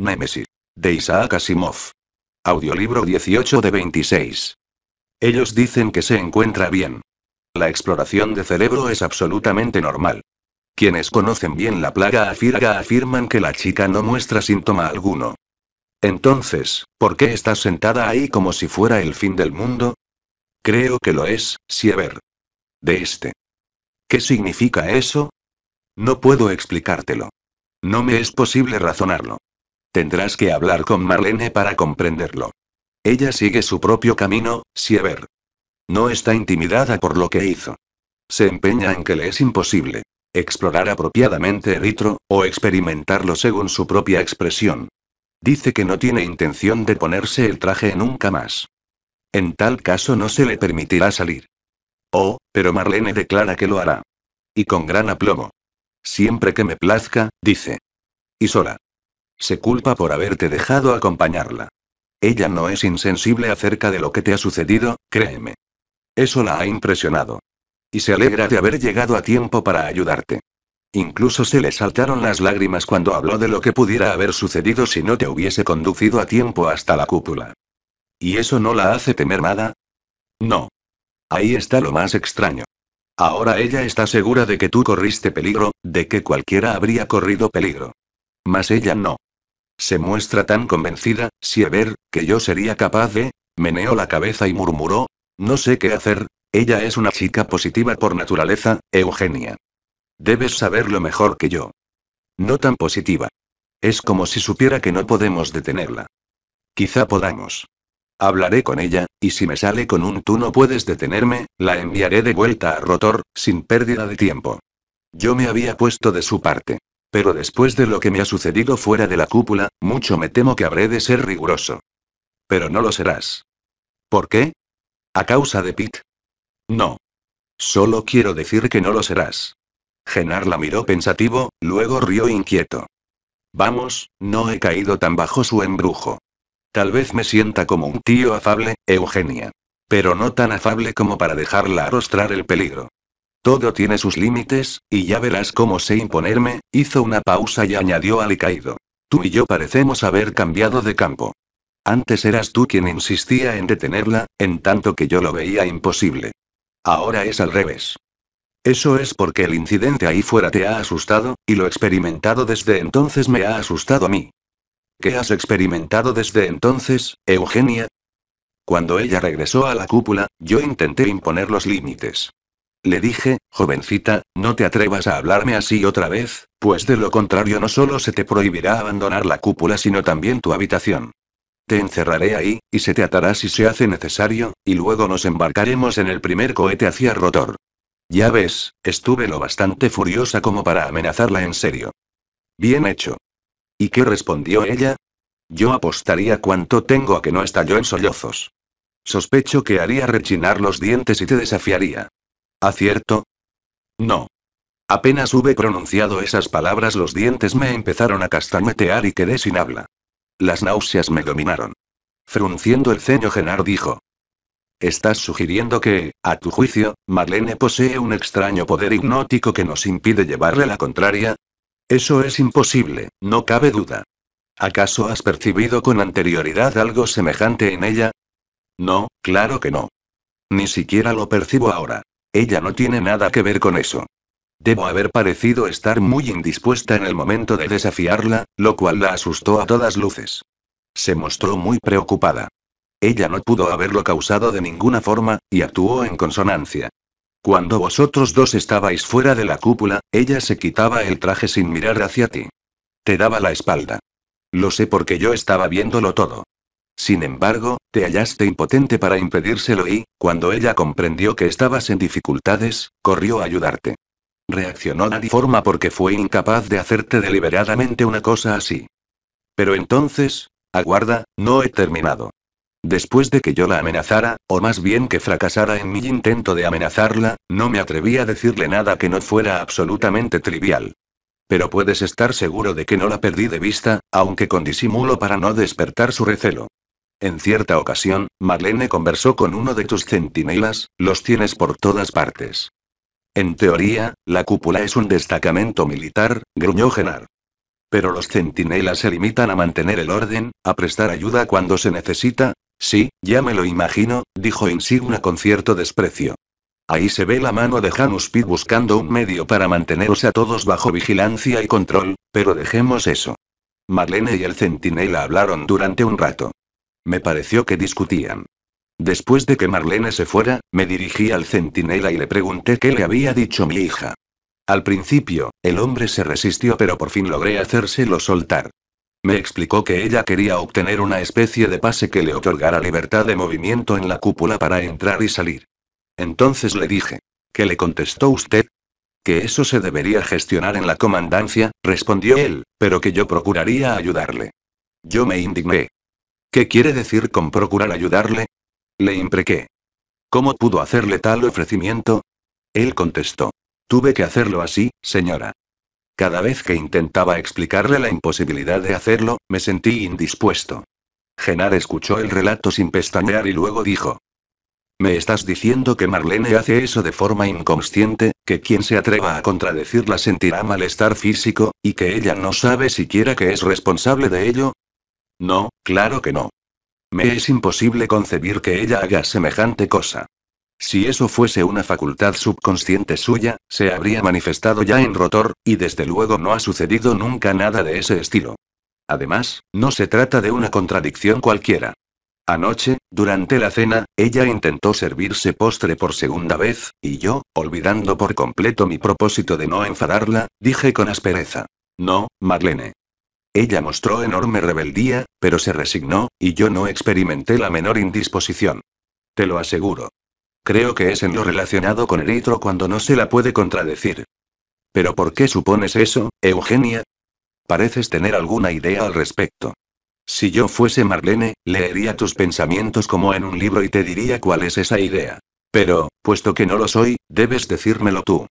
Nemesis. De Isaac Asimov. Audiolibro 18 de 26. Ellos dicen que se encuentra bien. La exploración de cerebro es absolutamente normal. Quienes conocen bien la plaga afirga afirman que la chica no muestra síntoma alguno. Entonces, ¿por qué estás sentada ahí como si fuera el fin del mundo? Creo que lo es, Siever. De este. ¿Qué significa eso? No puedo explicártelo. No me es posible razonarlo. Tendrás que hablar con Marlene para comprenderlo. Ella sigue su propio camino, Siever. No está intimidada por lo que hizo. Se empeña en que le es imposible explorar apropiadamente Eritro, o experimentarlo según su propia expresión. Dice que no tiene intención de ponerse el traje nunca más. En tal caso no se le permitirá salir. Oh, pero Marlene declara que lo hará. Y con gran aplomo. Siempre que me plazca, dice. Y sola. Se culpa por haberte dejado acompañarla. Ella no es insensible acerca de lo que te ha sucedido, créeme. Eso la ha impresionado. Y se alegra de haber llegado a tiempo para ayudarte. Incluso se le saltaron las lágrimas cuando habló de lo que pudiera haber sucedido si no te hubiese conducido a tiempo hasta la cúpula. ¿Y eso no la hace temer nada? No. Ahí está lo más extraño. Ahora ella está segura de que tú corriste peligro, de que cualquiera habría corrido peligro. Mas ella no. Se muestra tan convencida, si a ver, que yo sería capaz de... Meneó la cabeza y murmuró. No sé qué hacer. Ella es una chica positiva por naturaleza, Eugenia. Debes saberlo mejor que yo. No tan positiva. Es como si supiera que no podemos detenerla. Quizá podamos. Hablaré con ella, y si me sale con un tú no puedes detenerme, la enviaré de vuelta a Rotor, sin pérdida de tiempo. Yo me había puesto de su parte. Pero después de lo que me ha sucedido fuera de la cúpula, mucho me temo que habré de ser riguroso. Pero no lo serás. ¿Por qué? ¿A causa de Pitt. No. Solo quiero decir que no lo serás. Genar la miró pensativo, luego rió inquieto. Vamos, no he caído tan bajo su embrujo. Tal vez me sienta como un tío afable, Eugenia. Pero no tan afable como para dejarla arrostrar el peligro. Todo tiene sus límites, y ya verás cómo sé imponerme, hizo una pausa y añadió alicaído. Tú y yo parecemos haber cambiado de campo. Antes eras tú quien insistía en detenerla, en tanto que yo lo veía imposible. Ahora es al revés. Eso es porque el incidente ahí fuera te ha asustado, y lo experimentado desde entonces me ha asustado a mí. ¿Qué has experimentado desde entonces, Eugenia? Cuando ella regresó a la cúpula, yo intenté imponer los límites. Le dije, jovencita, no te atrevas a hablarme así otra vez, pues de lo contrario no solo se te prohibirá abandonar la cúpula, sino también tu habitación. Te encerraré ahí, y se te atará si se hace necesario, y luego nos embarcaremos en el primer cohete hacia Rotor. Ya ves, estuve lo bastante furiosa como para amenazarla en serio. Bien hecho. ¿Y qué respondió ella? Yo apostaría cuanto tengo a que no estalló en sollozos. Sospecho que haría rechinar los dientes y te desafiaría. ¿Acierto? No. Apenas hube pronunciado esas palabras los dientes me empezaron a castañetear y quedé sin habla. Las náuseas me dominaron. Frunciendo el ceño Genar dijo. Estás sugiriendo que, a tu juicio, Marlene posee un extraño poder hipnótico que nos impide llevarle la contraria. Eso es imposible, no cabe duda. ¿Acaso has percibido con anterioridad algo semejante en ella? No, claro que no. Ni siquiera lo percibo ahora. Ella no tiene nada que ver con eso. Debo haber parecido estar muy indispuesta en el momento de desafiarla, lo cual la asustó a todas luces. Se mostró muy preocupada. Ella no pudo haberlo causado de ninguna forma, y actuó en consonancia. Cuando vosotros dos estabais fuera de la cúpula, ella se quitaba el traje sin mirar hacia ti. Te daba la espalda. Lo sé porque yo estaba viéndolo todo. Sin embargo, te hallaste impotente para impedírselo y, cuando ella comprendió que estabas en dificultades, corrió a ayudarte. Reaccionó de forma porque fue incapaz de hacerte deliberadamente una cosa así. Pero entonces, aguarda, no he terminado. Después de que yo la amenazara, o más bien que fracasara en mi intento de amenazarla, no me atreví a decirle nada que no fuera absolutamente trivial. Pero puedes estar seguro de que no la perdí de vista, aunque con disimulo para no despertar su recelo. En cierta ocasión, Marlene conversó con uno de tus centinelas, los tienes por todas partes. En teoría, la cúpula es un destacamento militar, gruñó Genar. Pero los centinelas se limitan a mantener el orden, a prestar ayuda cuando se necesita. Sí, ya me lo imagino, dijo Insigna con cierto desprecio. Ahí se ve la mano de Pitt buscando un medio para manteneros a todos bajo vigilancia y control, pero dejemos eso. Marlene y el centinela hablaron durante un rato. Me pareció que discutían. Después de que Marlene se fuera, me dirigí al centinela y le pregunté qué le había dicho mi hija. Al principio, el hombre se resistió pero por fin logré hacérselo soltar. Me explicó que ella quería obtener una especie de pase que le otorgara libertad de movimiento en la cúpula para entrar y salir. Entonces le dije. ¿Qué le contestó usted? Que eso se debería gestionar en la comandancia, respondió él, pero que yo procuraría ayudarle. Yo me indigné. ¿Qué quiere decir con procurar ayudarle? Le imprequé. ¿Cómo pudo hacerle tal ofrecimiento? Él contestó. Tuve que hacerlo así, señora. Cada vez que intentaba explicarle la imposibilidad de hacerlo, me sentí indispuesto. Genar escuchó el relato sin pestañear y luego dijo. ¿Me estás diciendo que Marlene hace eso de forma inconsciente, que quien se atreva a contradecirla sentirá malestar físico, y que ella no sabe siquiera que es responsable de ello? No, claro que no. Me es imposible concebir que ella haga semejante cosa. Si eso fuese una facultad subconsciente suya, se habría manifestado ya en Rotor, y desde luego no ha sucedido nunca nada de ese estilo. Además, no se trata de una contradicción cualquiera. Anoche, durante la cena, ella intentó servirse postre por segunda vez, y yo, olvidando por completo mi propósito de no enfadarla, dije con aspereza. No, Marlene. Ella mostró enorme rebeldía, pero se resignó, y yo no experimenté la menor indisposición. Te lo aseguro. Creo que es en lo relacionado con Eritro cuando no se la puede contradecir. ¿Pero por qué supones eso, Eugenia? Pareces tener alguna idea al respecto. Si yo fuese Marlene, leería tus pensamientos como en un libro y te diría cuál es esa idea. Pero, puesto que no lo soy, debes decírmelo tú.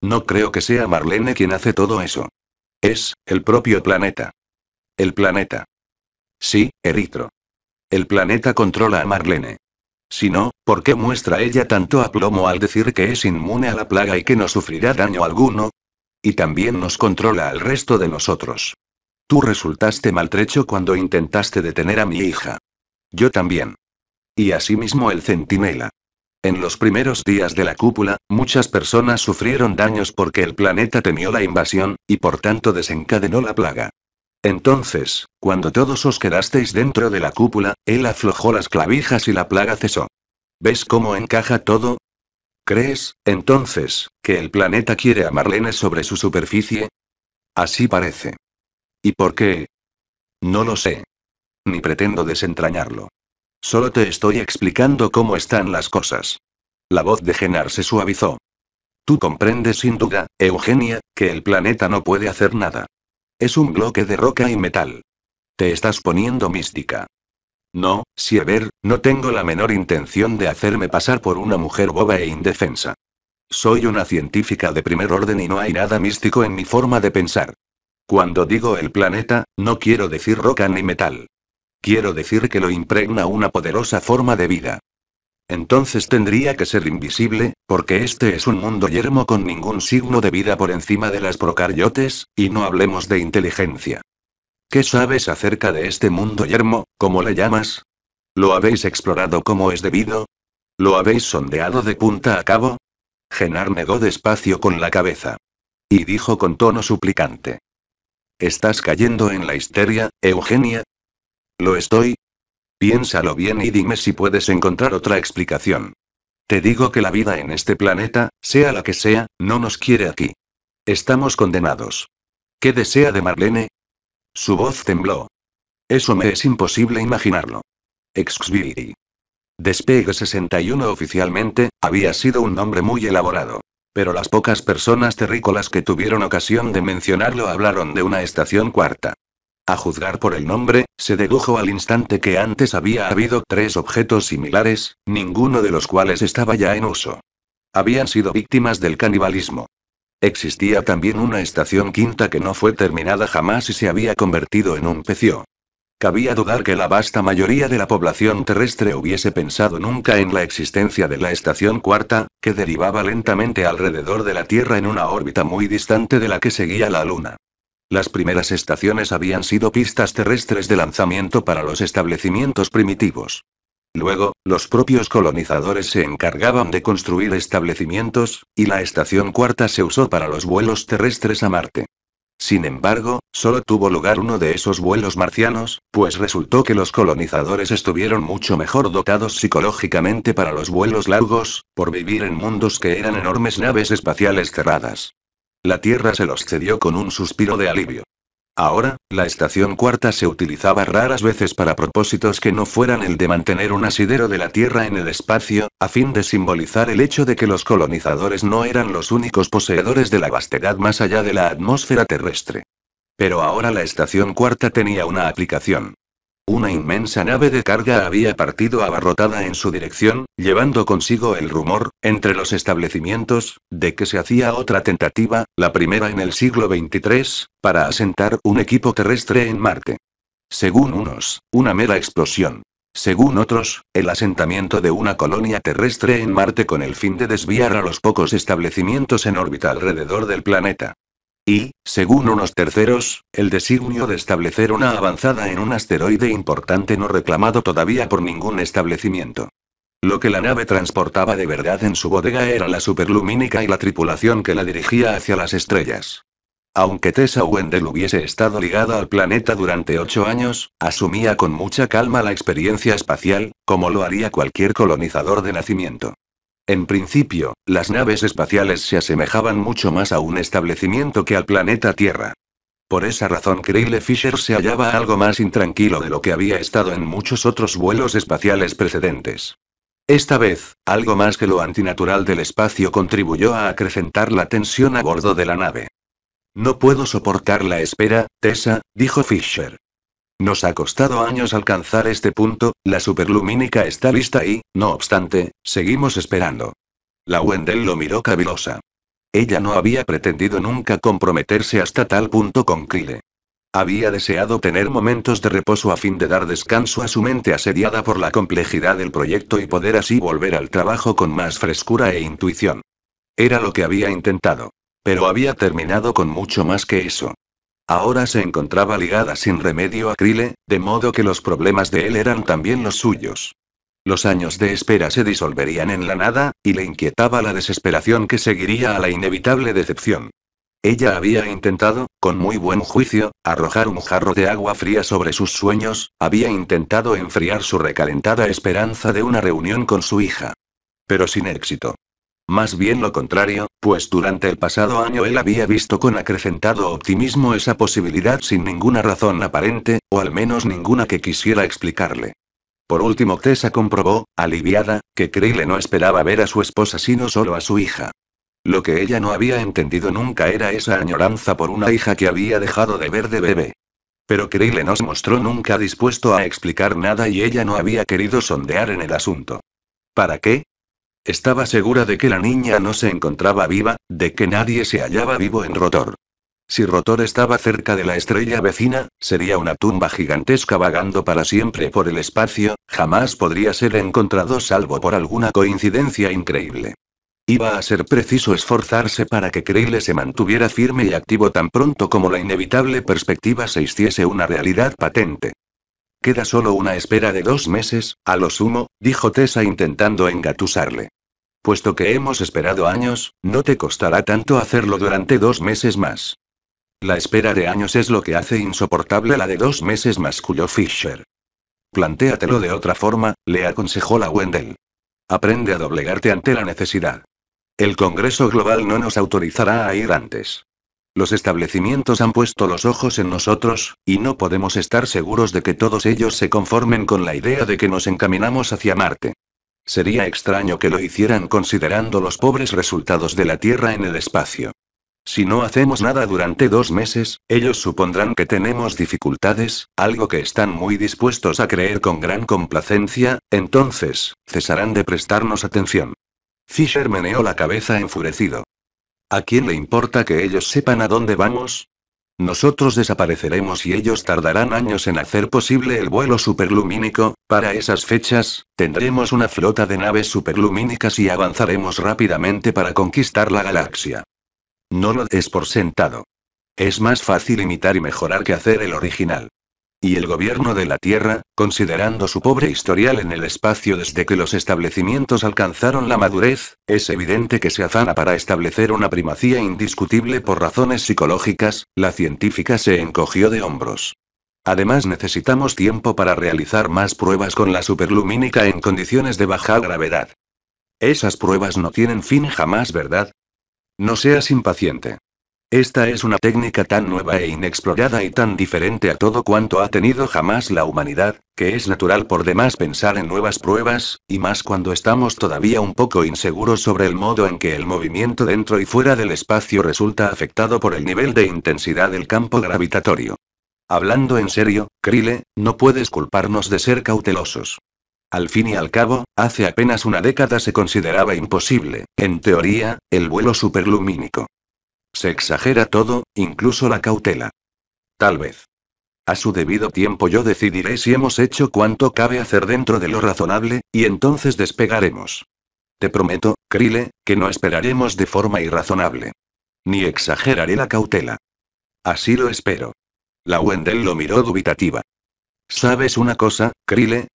No creo que sea Marlene quien hace todo eso. Es, el propio planeta. El planeta. Sí, Eritro. El planeta controla a Marlene. Si no, ¿por qué muestra ella tanto aplomo al decir que es inmune a la plaga y que no sufrirá daño alguno? Y también nos controla al resto de nosotros. Tú resultaste maltrecho cuando intentaste detener a mi hija. Yo también. Y asimismo el centinela. En los primeros días de la cúpula, muchas personas sufrieron daños porque el planeta temió la invasión, y por tanto desencadenó la plaga. Entonces, cuando todos os quedasteis dentro de la cúpula, él aflojó las clavijas y la plaga cesó. ¿Ves cómo encaja todo? ¿Crees, entonces, que el planeta quiere a Marlene sobre su superficie? Así parece. ¿Y por qué? No lo sé. Ni pretendo desentrañarlo. Solo te estoy explicando cómo están las cosas. La voz de Genar se suavizó. Tú comprendes sin duda, Eugenia, que el planeta no puede hacer nada. Es un bloque de roca y metal. Te estás poniendo mística. No, ver, no tengo la menor intención de hacerme pasar por una mujer boba e indefensa. Soy una científica de primer orden y no hay nada místico en mi forma de pensar. Cuando digo el planeta, no quiero decir roca ni metal. Quiero decir que lo impregna una poderosa forma de vida. Entonces tendría que ser invisible, porque este es un mundo yermo con ningún signo de vida por encima de las procariotes, y no hablemos de inteligencia. ¿Qué sabes acerca de este mundo yermo, como le llamas? ¿Lo habéis explorado como es debido? ¿Lo habéis sondeado de punta a cabo? Genar negó despacio con la cabeza. Y dijo con tono suplicante. Estás cayendo en la histeria, Eugenia, ¿Lo estoy? Piénsalo bien y dime si puedes encontrar otra explicación. Te digo que la vida en este planeta, sea la que sea, no nos quiere aquí. Estamos condenados. ¿Qué desea de Marlene? Su voz tembló. Eso me es imposible imaginarlo. Exxviri. Despegue 61 oficialmente, había sido un nombre muy elaborado. Pero las pocas personas terrícolas que tuvieron ocasión de mencionarlo hablaron de una estación cuarta. A juzgar por el nombre, se dedujo al instante que antes había habido tres objetos similares, ninguno de los cuales estaba ya en uso. Habían sido víctimas del canibalismo. Existía también una estación quinta que no fue terminada jamás y se había convertido en un pecio. Cabía dudar que la vasta mayoría de la población terrestre hubiese pensado nunca en la existencia de la estación cuarta, que derivaba lentamente alrededor de la Tierra en una órbita muy distante de la que seguía la Luna. Las primeras estaciones habían sido pistas terrestres de lanzamiento para los establecimientos primitivos. Luego, los propios colonizadores se encargaban de construir establecimientos, y la estación cuarta se usó para los vuelos terrestres a Marte. Sin embargo, solo tuvo lugar uno de esos vuelos marcianos, pues resultó que los colonizadores estuvieron mucho mejor dotados psicológicamente para los vuelos largos, por vivir en mundos que eran enormes naves espaciales cerradas. La Tierra se los cedió con un suspiro de alivio. Ahora, la estación cuarta se utilizaba raras veces para propósitos que no fueran el de mantener un asidero de la Tierra en el espacio, a fin de simbolizar el hecho de que los colonizadores no eran los únicos poseedores de la vastedad más allá de la atmósfera terrestre. Pero ahora la estación cuarta tenía una aplicación. Una inmensa nave de carga había partido abarrotada en su dirección, llevando consigo el rumor, entre los establecimientos, de que se hacía otra tentativa, la primera en el siglo XXIII, para asentar un equipo terrestre en Marte. Según unos, una mera explosión. Según otros, el asentamiento de una colonia terrestre en Marte con el fin de desviar a los pocos establecimientos en órbita alrededor del planeta y, según unos terceros, el designio de establecer una avanzada en un asteroide importante no reclamado todavía por ningún establecimiento. Lo que la nave transportaba de verdad en su bodega era la superlumínica y la tripulación que la dirigía hacia las estrellas. Aunque Tessa Wendell hubiese estado ligada al planeta durante ocho años, asumía con mucha calma la experiencia espacial, como lo haría cualquier colonizador de nacimiento. En principio, las naves espaciales se asemejaban mucho más a un establecimiento que al planeta Tierra. Por esa razón le Fisher se hallaba algo más intranquilo de lo que había estado en muchos otros vuelos espaciales precedentes. Esta vez, algo más que lo antinatural del espacio contribuyó a acrecentar la tensión a bordo de la nave. No puedo soportar la espera, Tessa, dijo Fisher. Nos ha costado años alcanzar este punto, la superlumínica está lista y, no obstante, seguimos esperando. La Wendell lo miró cavilosa. Ella no había pretendido nunca comprometerse hasta tal punto con Kyle. Había deseado tener momentos de reposo a fin de dar descanso a su mente asediada por la complejidad del proyecto y poder así volver al trabajo con más frescura e intuición. Era lo que había intentado. Pero había terminado con mucho más que eso. Ahora se encontraba ligada sin remedio a Krile, de modo que los problemas de él eran también los suyos. Los años de espera se disolverían en la nada, y le inquietaba la desesperación que seguiría a la inevitable decepción. Ella había intentado, con muy buen juicio, arrojar un jarro de agua fría sobre sus sueños, había intentado enfriar su recalentada esperanza de una reunión con su hija. Pero sin éxito. Más bien lo contrario, pues durante el pasado año él había visto con acrecentado optimismo esa posibilidad sin ninguna razón aparente, o al menos ninguna que quisiera explicarle. Por último, Tessa comprobó, aliviada, que Creyle no esperaba ver a su esposa sino solo a su hija. Lo que ella no había entendido nunca era esa añoranza por una hija que había dejado de ver de bebé. Pero Creyle no se mostró nunca dispuesto a explicar nada y ella no había querido sondear en el asunto. ¿Para qué? Estaba segura de que la niña no se encontraba viva, de que nadie se hallaba vivo en Rotor. Si Rotor estaba cerca de la estrella vecina, sería una tumba gigantesca vagando para siempre por el espacio, jamás podría ser encontrado salvo por alguna coincidencia increíble. Iba a ser preciso esforzarse para que Creyle se mantuviera firme y activo tan pronto como la inevitable perspectiva se hiciese una realidad patente. Queda solo una espera de dos meses, a lo sumo, dijo Tessa intentando engatusarle. Puesto que hemos esperado años, no te costará tanto hacerlo durante dos meses más. La espera de años es lo que hace insoportable la de dos meses más, cuyo Fisher. Plantéatelo de otra forma, le aconsejó la Wendell. Aprende a doblegarte ante la necesidad. El Congreso Global no nos autorizará a ir antes. Los establecimientos han puesto los ojos en nosotros, y no podemos estar seguros de que todos ellos se conformen con la idea de que nos encaminamos hacia Marte. Sería extraño que lo hicieran considerando los pobres resultados de la Tierra en el espacio. Si no hacemos nada durante dos meses, ellos supondrán que tenemos dificultades, algo que están muy dispuestos a creer con gran complacencia, entonces, cesarán de prestarnos atención. Fisher meneó la cabeza enfurecido. ¿A quién le importa que ellos sepan a dónde vamos? Nosotros desapareceremos y ellos tardarán años en hacer posible el vuelo superlumínico, para esas fechas, tendremos una flota de naves superlumínicas y avanzaremos rápidamente para conquistar la galaxia. No lo des por sentado. Es más fácil imitar y mejorar que hacer el original y el gobierno de la Tierra, considerando su pobre historial en el espacio desde que los establecimientos alcanzaron la madurez, es evidente que se afana para establecer una primacía indiscutible por razones psicológicas, la científica se encogió de hombros. Además necesitamos tiempo para realizar más pruebas con la superlumínica en condiciones de baja gravedad. Esas pruebas no tienen fin jamás, ¿verdad? No seas impaciente. Esta es una técnica tan nueva e inexplorada y tan diferente a todo cuanto ha tenido jamás la humanidad, que es natural por demás pensar en nuevas pruebas, y más cuando estamos todavía un poco inseguros sobre el modo en que el movimiento dentro y fuera del espacio resulta afectado por el nivel de intensidad del campo gravitatorio. Hablando en serio, Krile, no puedes culparnos de ser cautelosos. Al fin y al cabo, hace apenas una década se consideraba imposible, en teoría, el vuelo superlumínico. Se exagera todo, incluso la cautela. Tal vez. A su debido tiempo yo decidiré si hemos hecho cuanto cabe hacer dentro de lo razonable, y entonces despegaremos. Te prometo, Krile, que no esperaremos de forma irrazonable. Ni exageraré la cautela. Así lo espero. La Wendell lo miró dubitativa. ¿Sabes una cosa, Krile?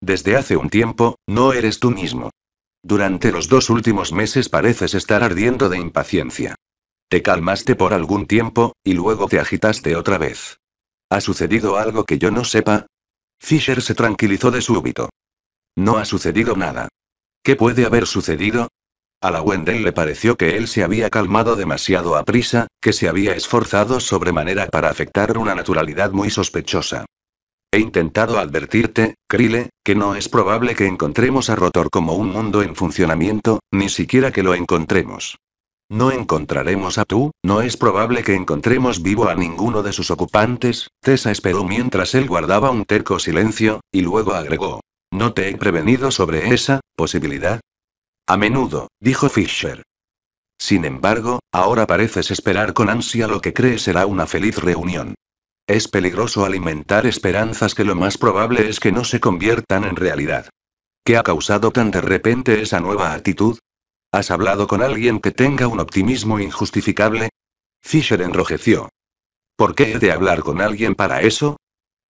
Desde hace un tiempo, no eres tú mismo. Durante los dos últimos meses pareces estar ardiendo de impaciencia. Te calmaste por algún tiempo, y luego te agitaste otra vez. ¿Ha sucedido algo que yo no sepa? Fisher se tranquilizó de súbito. No ha sucedido nada. ¿Qué puede haber sucedido? A la Wendell le pareció que él se había calmado demasiado a prisa, que se había esforzado sobremanera para afectar una naturalidad muy sospechosa. He intentado advertirte, Krile, que no es probable que encontremos a Rotor como un mundo en funcionamiento, ni siquiera que lo encontremos. No encontraremos a tú, no es probable que encontremos vivo a ninguno de sus ocupantes, Tessa esperó mientras él guardaba un terco silencio, y luego agregó. ¿No te he prevenido sobre esa posibilidad? A menudo, dijo Fisher. Sin embargo, ahora pareces esperar con ansia lo que crees será una feliz reunión. Es peligroso alimentar esperanzas que lo más probable es que no se conviertan en realidad. ¿Qué ha causado tan de repente esa nueva actitud? ¿Has hablado con alguien que tenga un optimismo injustificable? Fisher enrojeció. ¿Por qué he de hablar con alguien para eso?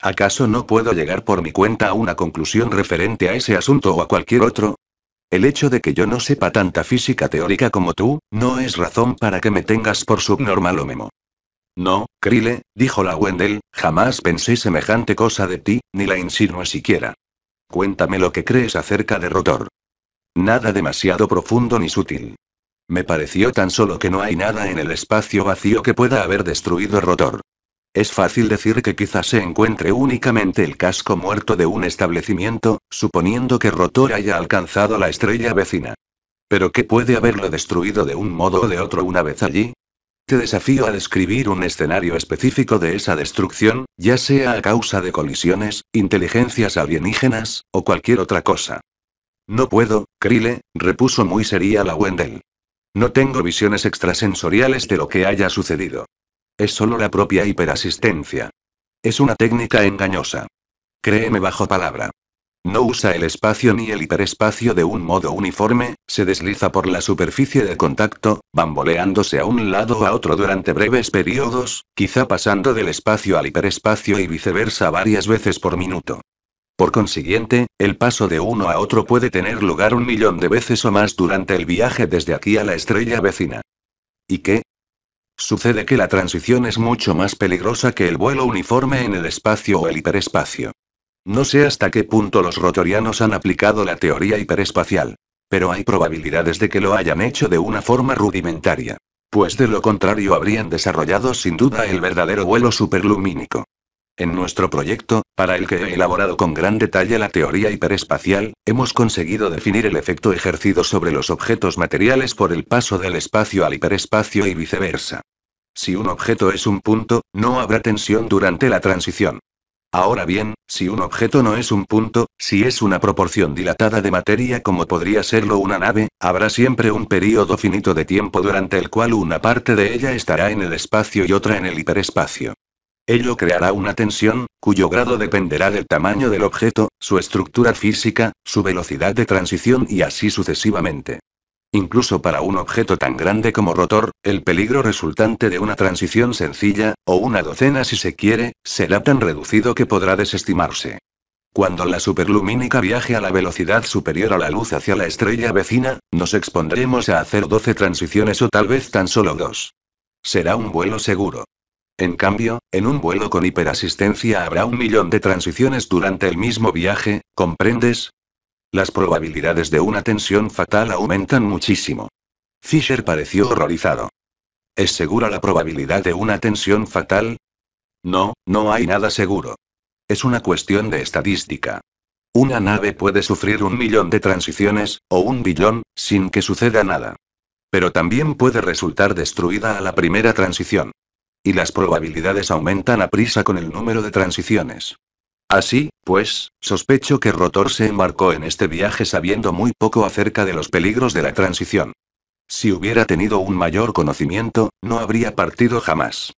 ¿Acaso no puedo llegar por mi cuenta a una conclusión referente a ese asunto o a cualquier otro? El hecho de que yo no sepa tanta física teórica como tú, no es razón para que me tengas por subnormal o memo. No, Krile, dijo la Wendell, jamás pensé semejante cosa de ti, ni la insinua siquiera. Cuéntame lo que crees acerca de Rotor. Nada demasiado profundo ni sutil. Me pareció tan solo que no hay nada en el espacio vacío que pueda haber destruido Rotor. Es fácil decir que quizás se encuentre únicamente el casco muerto de un establecimiento, suponiendo que Rotor haya alcanzado la estrella vecina. Pero ¿qué puede haberlo destruido de un modo o de otro una vez allí? Te desafío a describir un escenario específico de esa destrucción, ya sea a causa de colisiones, inteligencias alienígenas, o cualquier otra cosa. No puedo, Krile, repuso muy seria la Wendell. No tengo visiones extrasensoriales de lo que haya sucedido. Es solo la propia hiperasistencia. Es una técnica engañosa. Créeme bajo palabra. No usa el espacio ni el hiperespacio de un modo uniforme, se desliza por la superficie de contacto, bamboleándose a un lado o a otro durante breves periodos, quizá pasando del espacio al hiperespacio y viceversa varias veces por minuto. Por consiguiente, el paso de uno a otro puede tener lugar un millón de veces o más durante el viaje desde aquí a la estrella vecina. ¿Y qué? Sucede que la transición es mucho más peligrosa que el vuelo uniforme en el espacio o el hiperespacio. No sé hasta qué punto los rotorianos han aplicado la teoría hiperespacial. Pero hay probabilidades de que lo hayan hecho de una forma rudimentaria. Pues de lo contrario habrían desarrollado sin duda el verdadero vuelo superlumínico. En nuestro proyecto, para el que he elaborado con gran detalle la teoría hiperespacial, hemos conseguido definir el efecto ejercido sobre los objetos materiales por el paso del espacio al hiperespacio y viceversa. Si un objeto es un punto, no habrá tensión durante la transición. Ahora bien, si un objeto no es un punto, si es una proporción dilatada de materia como podría serlo una nave, habrá siempre un período finito de tiempo durante el cual una parte de ella estará en el espacio y otra en el hiperespacio. Ello creará una tensión, cuyo grado dependerá del tamaño del objeto, su estructura física, su velocidad de transición y así sucesivamente. Incluso para un objeto tan grande como rotor, el peligro resultante de una transición sencilla, o una docena si se quiere, será tan reducido que podrá desestimarse. Cuando la superlumínica viaje a la velocidad superior a la luz hacia la estrella vecina, nos expondremos a hacer 12 transiciones o tal vez tan solo dos. Será un vuelo seguro. En cambio, en un vuelo con hiperasistencia habrá un millón de transiciones durante el mismo viaje, ¿comprendes? Las probabilidades de una tensión fatal aumentan muchísimo. Fisher pareció horrorizado. ¿Es segura la probabilidad de una tensión fatal? No, no hay nada seguro. Es una cuestión de estadística. Una nave puede sufrir un millón de transiciones, o un billón, sin que suceda nada. Pero también puede resultar destruida a la primera transición. Y las probabilidades aumentan a prisa con el número de transiciones. Así, pues, sospecho que Rotor se embarcó en este viaje sabiendo muy poco acerca de los peligros de la transición. Si hubiera tenido un mayor conocimiento, no habría partido jamás.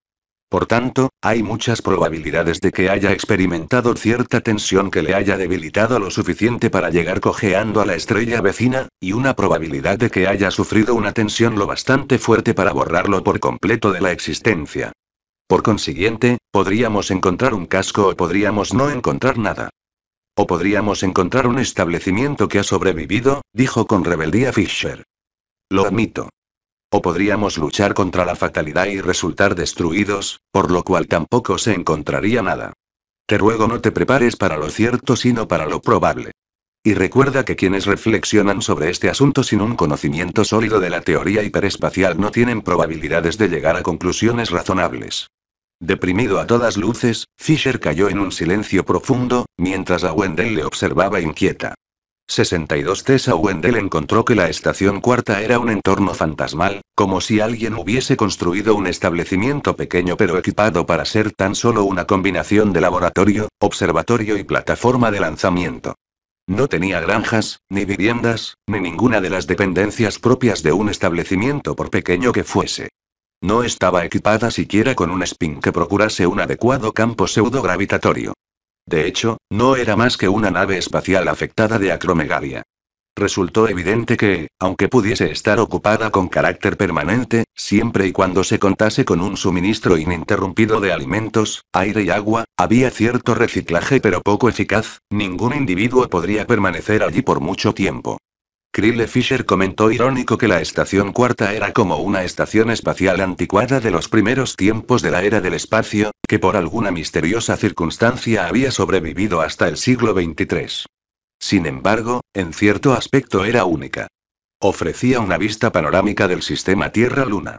Por tanto, hay muchas probabilidades de que haya experimentado cierta tensión que le haya debilitado lo suficiente para llegar cojeando a la estrella vecina, y una probabilidad de que haya sufrido una tensión lo bastante fuerte para borrarlo por completo de la existencia. Por consiguiente, podríamos encontrar un casco o podríamos no encontrar nada. O podríamos encontrar un establecimiento que ha sobrevivido, dijo con rebeldía Fisher. Lo admito. O podríamos luchar contra la fatalidad y resultar destruidos, por lo cual tampoco se encontraría nada. Te ruego no te prepares para lo cierto sino para lo probable. Y recuerda que quienes reflexionan sobre este asunto sin un conocimiento sólido de la teoría hiperespacial no tienen probabilidades de llegar a conclusiones razonables. Deprimido a todas luces, Fisher cayó en un silencio profundo, mientras a Wendell le observaba inquieta. 62 Tessa Wendell encontró que la estación cuarta era un entorno fantasmal, como si alguien hubiese construido un establecimiento pequeño pero equipado para ser tan solo una combinación de laboratorio, observatorio y plataforma de lanzamiento. No tenía granjas, ni viviendas, ni ninguna de las dependencias propias de un establecimiento por pequeño que fuese. No estaba equipada siquiera con un spin que procurase un adecuado campo pseudo-gravitatorio. De hecho, no era más que una nave espacial afectada de acromegalia. Resultó evidente que, aunque pudiese estar ocupada con carácter permanente, siempre y cuando se contase con un suministro ininterrumpido de alimentos, aire y agua, había cierto reciclaje pero poco eficaz, ningún individuo podría permanecer allí por mucho tiempo. Krille Fisher comentó irónico que la estación cuarta era como una estación espacial anticuada de los primeros tiempos de la era del espacio, que por alguna misteriosa circunstancia había sobrevivido hasta el siglo XXIII. Sin embargo, en cierto aspecto era única. Ofrecía una vista panorámica del sistema Tierra-Luna.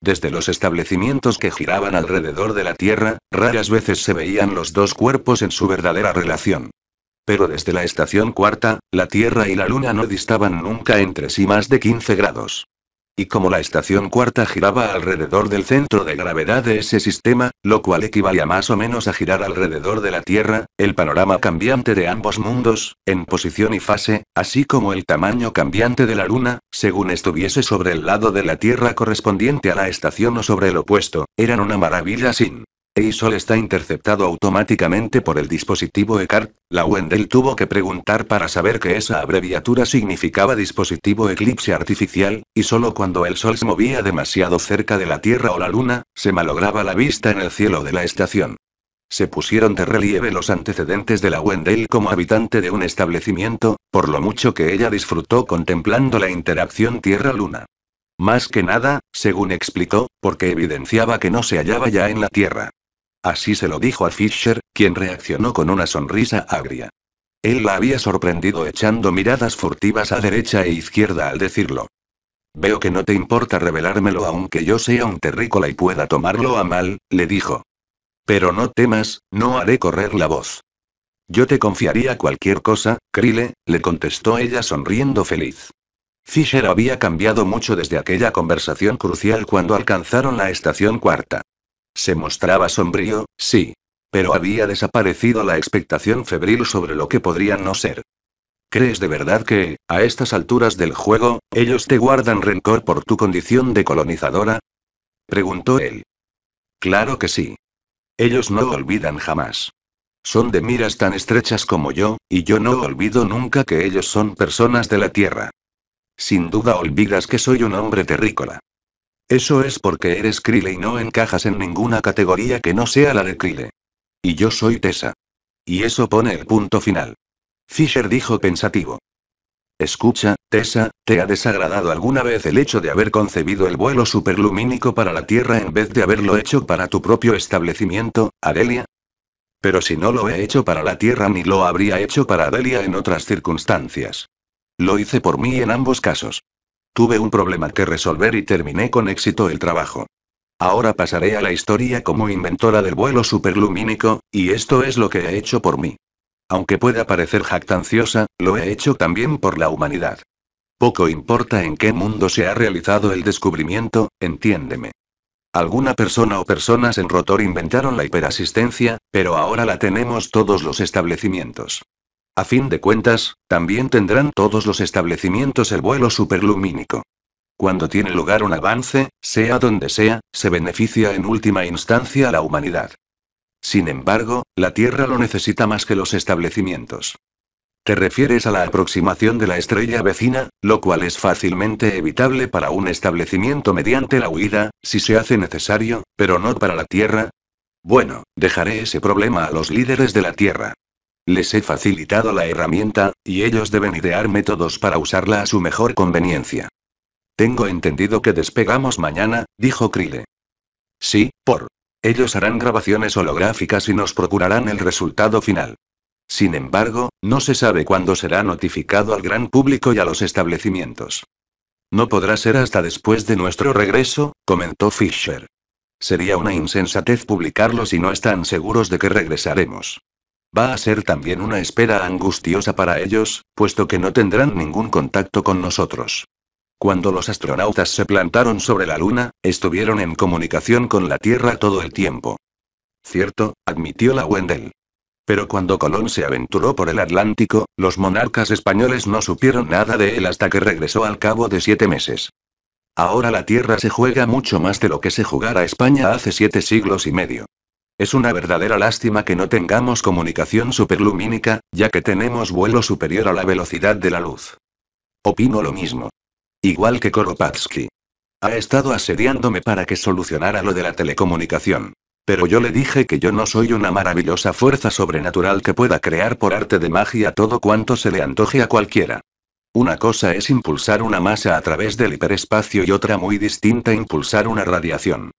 Desde los establecimientos que giraban alrededor de la Tierra, raras veces se veían los dos cuerpos en su verdadera relación. Pero desde la estación cuarta, la Tierra y la Luna no distaban nunca entre sí más de 15 grados. Y como la estación cuarta giraba alrededor del centro de gravedad de ese sistema, lo cual equivalía más o menos a girar alrededor de la Tierra, el panorama cambiante de ambos mundos, en posición y fase, así como el tamaño cambiante de la Luna, según estuviese sobre el lado de la Tierra correspondiente a la estación o sobre el opuesto, eran una maravilla sin Sol está interceptado automáticamente por el dispositivo ECART, la Wendell tuvo que preguntar para saber que esa abreviatura significaba dispositivo eclipse artificial, y solo cuando el Sol se movía demasiado cerca de la Tierra o la Luna, se malograba la vista en el cielo de la estación. Se pusieron de relieve los antecedentes de la Wendell como habitante de un establecimiento, por lo mucho que ella disfrutó contemplando la interacción Tierra-Luna. Más que nada, según explicó, porque evidenciaba que no se hallaba ya en la Tierra. Así se lo dijo a Fisher, quien reaccionó con una sonrisa agria. Él la había sorprendido echando miradas furtivas a derecha e izquierda al decirlo. Veo que no te importa revelármelo aunque yo sea un terrícola y pueda tomarlo a mal, le dijo. Pero no temas, no haré correr la voz. Yo te confiaría cualquier cosa, Krile, le contestó ella sonriendo feliz. Fisher había cambiado mucho desde aquella conversación crucial cuando alcanzaron la estación cuarta. Se mostraba sombrío, sí. Pero había desaparecido la expectación febril sobre lo que podrían no ser. ¿Crees de verdad que, a estas alturas del juego, ellos te guardan rencor por tu condición de colonizadora? Preguntó él. Claro que sí. Ellos no olvidan jamás. Son de miras tan estrechas como yo, y yo no olvido nunca que ellos son personas de la Tierra. Sin duda olvidas que soy un hombre terrícola. Eso es porque eres Krile y no encajas en ninguna categoría que no sea la de Krile. Y yo soy Tessa. Y eso pone el punto final. Fisher dijo pensativo. Escucha, Tessa, ¿te ha desagradado alguna vez el hecho de haber concebido el vuelo superlumínico para la Tierra en vez de haberlo hecho para tu propio establecimiento, Adelia? Pero si no lo he hecho para la Tierra ni lo habría hecho para Adelia en otras circunstancias. Lo hice por mí en ambos casos. Tuve un problema que resolver y terminé con éxito el trabajo. Ahora pasaré a la historia como inventora del vuelo superlumínico, y esto es lo que he hecho por mí. Aunque pueda parecer jactanciosa, lo he hecho también por la humanidad. Poco importa en qué mundo se ha realizado el descubrimiento, entiéndeme. Alguna persona o personas en rotor inventaron la hiperasistencia, pero ahora la tenemos todos los establecimientos. A fin de cuentas, también tendrán todos los establecimientos el vuelo superlumínico. Cuando tiene lugar un avance, sea donde sea, se beneficia en última instancia a la humanidad. Sin embargo, la Tierra lo necesita más que los establecimientos. Te refieres a la aproximación de la estrella vecina, lo cual es fácilmente evitable para un establecimiento mediante la huida, si se hace necesario, pero no para la Tierra. Bueno, dejaré ese problema a los líderes de la Tierra. Les he facilitado la herramienta, y ellos deben idear métodos para usarla a su mejor conveniencia. Tengo entendido que despegamos mañana, dijo Krile. Sí, por. Ellos harán grabaciones holográficas y nos procurarán el resultado final. Sin embargo, no se sabe cuándo será notificado al gran público y a los establecimientos. No podrá ser hasta después de nuestro regreso, comentó Fisher. Sería una insensatez publicarlo si no están seguros de que regresaremos. Va a ser también una espera angustiosa para ellos, puesto que no tendrán ningún contacto con nosotros. Cuando los astronautas se plantaron sobre la Luna, estuvieron en comunicación con la Tierra todo el tiempo. Cierto, admitió la Wendell. Pero cuando Colón se aventuró por el Atlántico, los monarcas españoles no supieron nada de él hasta que regresó al cabo de siete meses. Ahora la Tierra se juega mucho más de lo que se jugara España hace siete siglos y medio. Es una verdadera lástima que no tengamos comunicación superlumínica, ya que tenemos vuelo superior a la velocidad de la luz. Opino lo mismo. Igual que Koropatsky. Ha estado asediándome para que solucionara lo de la telecomunicación. Pero yo le dije que yo no soy una maravillosa fuerza sobrenatural que pueda crear por arte de magia todo cuanto se le antoje a cualquiera. Una cosa es impulsar una masa a través del hiperespacio y otra muy distinta impulsar una radiación.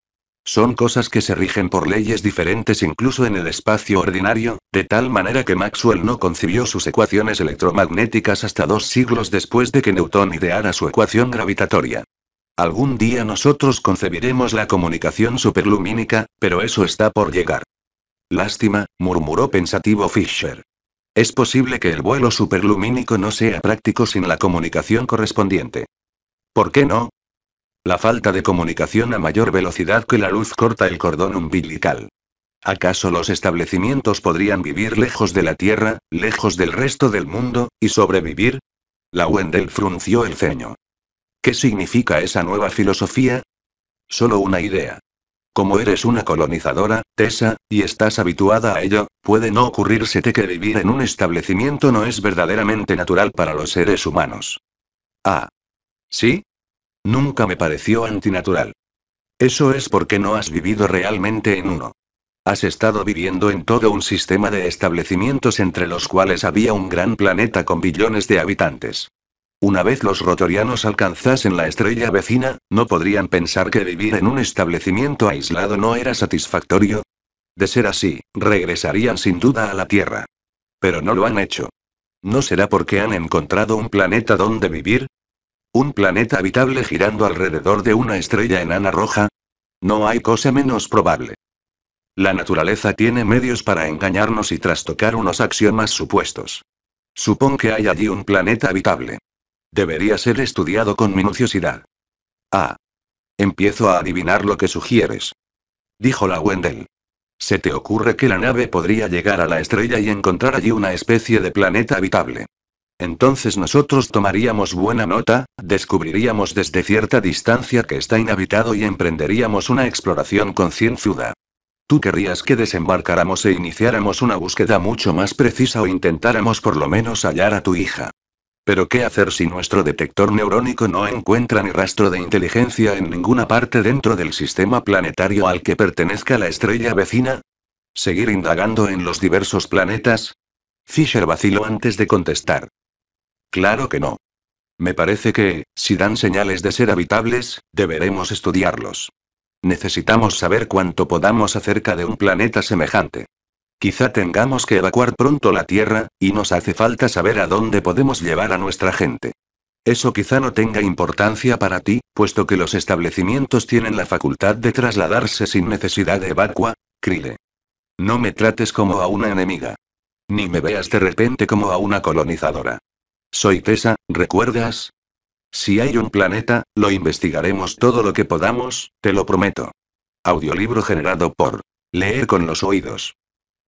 Son cosas que se rigen por leyes diferentes incluso en el espacio ordinario, de tal manera que Maxwell no concibió sus ecuaciones electromagnéticas hasta dos siglos después de que Newton ideara su ecuación gravitatoria. Algún día nosotros concebiremos la comunicación superlumínica, pero eso está por llegar. Lástima, murmuró pensativo Fisher. Es posible que el vuelo superlumínico no sea práctico sin la comunicación correspondiente. ¿Por qué no? La falta de comunicación a mayor velocidad que la luz corta el cordón umbilical. ¿Acaso los establecimientos podrían vivir lejos de la Tierra, lejos del resto del mundo, y sobrevivir? La Wendell frunció el ceño. ¿Qué significa esa nueva filosofía? Solo una idea. Como eres una colonizadora, Tessa, y estás habituada a ello, puede no ocurrírsete que vivir en un establecimiento no es verdaderamente natural para los seres humanos. Ah. ¿Sí? Nunca me pareció antinatural. Eso es porque no has vivido realmente en uno. Has estado viviendo en todo un sistema de establecimientos entre los cuales había un gran planeta con billones de habitantes. Una vez los rotorianos alcanzasen la estrella vecina, ¿no podrían pensar que vivir en un establecimiento aislado no era satisfactorio? De ser así, regresarían sin duda a la Tierra. Pero no lo han hecho. ¿No será porque han encontrado un planeta donde vivir? Un planeta habitable girando alrededor de una estrella enana roja. No hay cosa menos probable. La naturaleza tiene medios para engañarnos y trastocar unos axiomas supuestos. Supón que hay allí un planeta habitable. Debería ser estudiado con minuciosidad. Ah. Empiezo a adivinar lo que sugieres. Dijo la Wendell. ¿Se te ocurre que la nave podría llegar a la estrella y encontrar allí una especie de planeta habitable? Entonces nosotros tomaríamos buena nota, descubriríamos desde cierta distancia que está inhabitado y emprenderíamos una exploración concienzuda. Tú querrías que desembarcáramos e iniciáramos una búsqueda mucho más precisa o intentáramos por lo menos hallar a tu hija. Pero ¿qué hacer si nuestro detector neurónico no encuentra ni rastro de inteligencia en ninguna parte dentro del sistema planetario al que pertenezca la estrella vecina? ¿Seguir indagando en los diversos planetas? Fisher vaciló antes de contestar. Claro que no. Me parece que, si dan señales de ser habitables, deberemos estudiarlos. Necesitamos saber cuánto podamos acerca de un planeta semejante. Quizá tengamos que evacuar pronto la Tierra, y nos hace falta saber a dónde podemos llevar a nuestra gente. Eso quizá no tenga importancia para ti, puesto que los establecimientos tienen la facultad de trasladarse sin necesidad de evacua, Krile, No me trates como a una enemiga. Ni me veas de repente como a una colonizadora. Soy Tessa, ¿recuerdas? Si hay un planeta, lo investigaremos todo lo que podamos, te lo prometo. Audiolibro generado por Leer con los oídos.